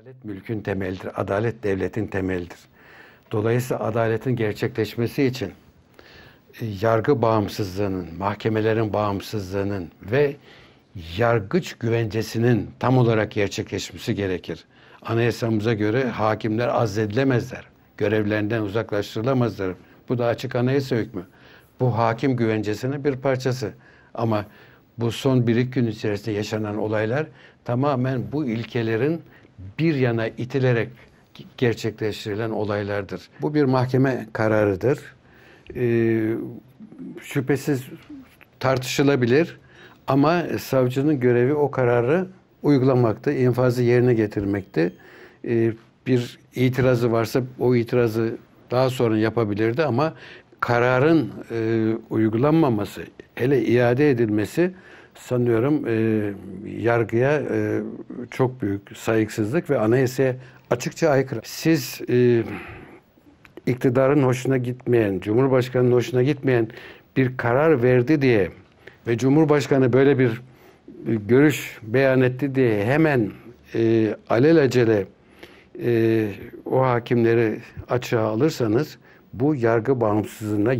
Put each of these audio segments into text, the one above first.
Adalet mülkün temelidir. Adalet devletin temelidir. Dolayısıyla adaletin gerçekleşmesi için e, yargı bağımsızlığının, mahkemelerin bağımsızlığının ve yargıç güvencesinin tam olarak gerçekleşmesi gerekir. Anayasamıza göre hakimler azledilemezler. Görevlerinden uzaklaştırılamazlar. Bu da açık anayasa hükmü. Bu hakim güvencesinin bir parçası. Ama bu son bir iki gün içerisinde yaşanan olaylar tamamen bu ilkelerin bir yana itilerek gerçekleştirilen olaylardır. Bu bir mahkeme kararıdır. Ee, şüphesiz tartışılabilir ama savcının görevi o kararı uygulamakta, infazı yerine getirmekti. Ee, bir itirazı varsa o itirazı daha sonra yapabilirdi ama kararın e, uygulanmaması, hele iade edilmesi sanıyorum e, yargıya e, çok büyük saygısızlık ve anayasaya açıkça aykırı. Siz e, iktidarın hoşuna gitmeyen, Cumhurbaşkanı'nın hoşuna gitmeyen bir karar verdi diye ve Cumhurbaşkanı böyle bir e, görüş beyan etti diye hemen e, alelacele e, o hakimleri açığa alırsanız bu yargı bağımsızlığına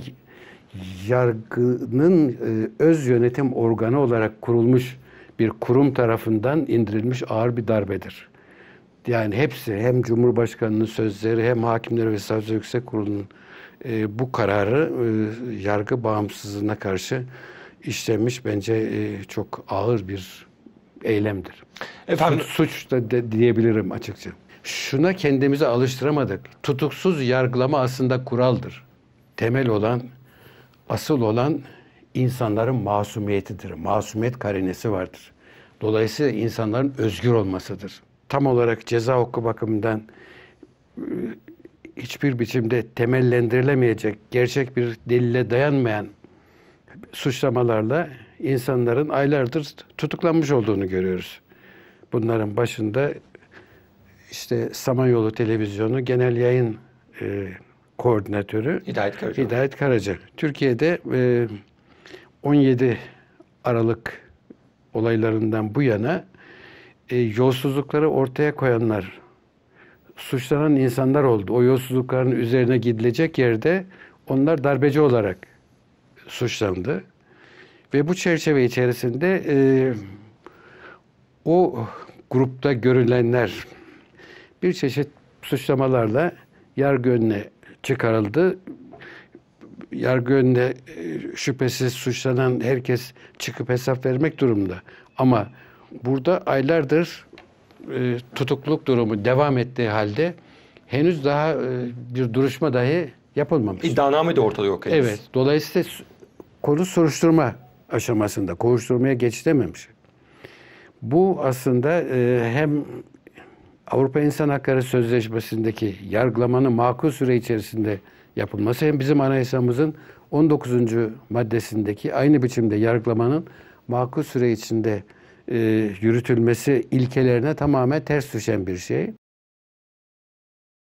yargının e, öz yönetim organı olarak kurulmuş bir kurum tarafından indirilmiş ağır bir darbedir. Yani hepsi hem Cumhurbaşkanı'nın sözleri hem hakimleri ve savcı yüksek kurulunun e, bu kararı e, yargı bağımsızlığına karşı işlemiş bence e, çok ağır bir eylemdir. Efendim suç, suç da de, diyebilirim açıkça. Şuna kendimizi alıştıramadık. Tutuksuz yargılama aslında kuraldır. Temel olan Asıl olan insanların masumiyetidir. Masumiyet karinesi vardır. Dolayısıyla insanların özgür olmasıdır. Tam olarak ceza hukuku bakımından e, hiçbir biçimde temellendirilemeyecek, gerçek bir delile dayanmayan suçlamalarla insanların aylardır tutuklanmış olduğunu görüyoruz. Bunların başında işte Samanyolu Televizyonu Genel Yayın e, koordinatörü Hidayet Karaca. Hidayet Karaca. Türkiye'de e, 17 Aralık olaylarından bu yana e, yolsuzlukları ortaya koyanlar, suçlanan insanlar oldu. O yolsuzlukların üzerine gidilecek yerde onlar darbeci olarak suçlandı. Ve bu çerçeve içerisinde e, o grupta görülenler bir çeşit suçlamalarla yargı önüne çıkarıldı. Yargı önünde e, şüphesiz suçlanan herkes çıkıp hesap vermek durumunda. Ama burada aylardır e, tutukluk durumu devam ettiği halde henüz daha e, bir duruşma dahi yapılmamış. İddianame de ortada yok henüz. Evet. Dolayısıyla konu soruşturma aşamasında. Kovuşturmaya geçilememiş. Bu aslında e, hem Avrupa İnsan Hakları Sözleşmesi'ndeki yargılamanın makul süre içerisinde yapılması hem bizim anayasamızın 19. maddesindeki aynı biçimde yargılamanın makul süre içinde e, yürütülmesi ilkelerine tamamen ters düşen bir şey.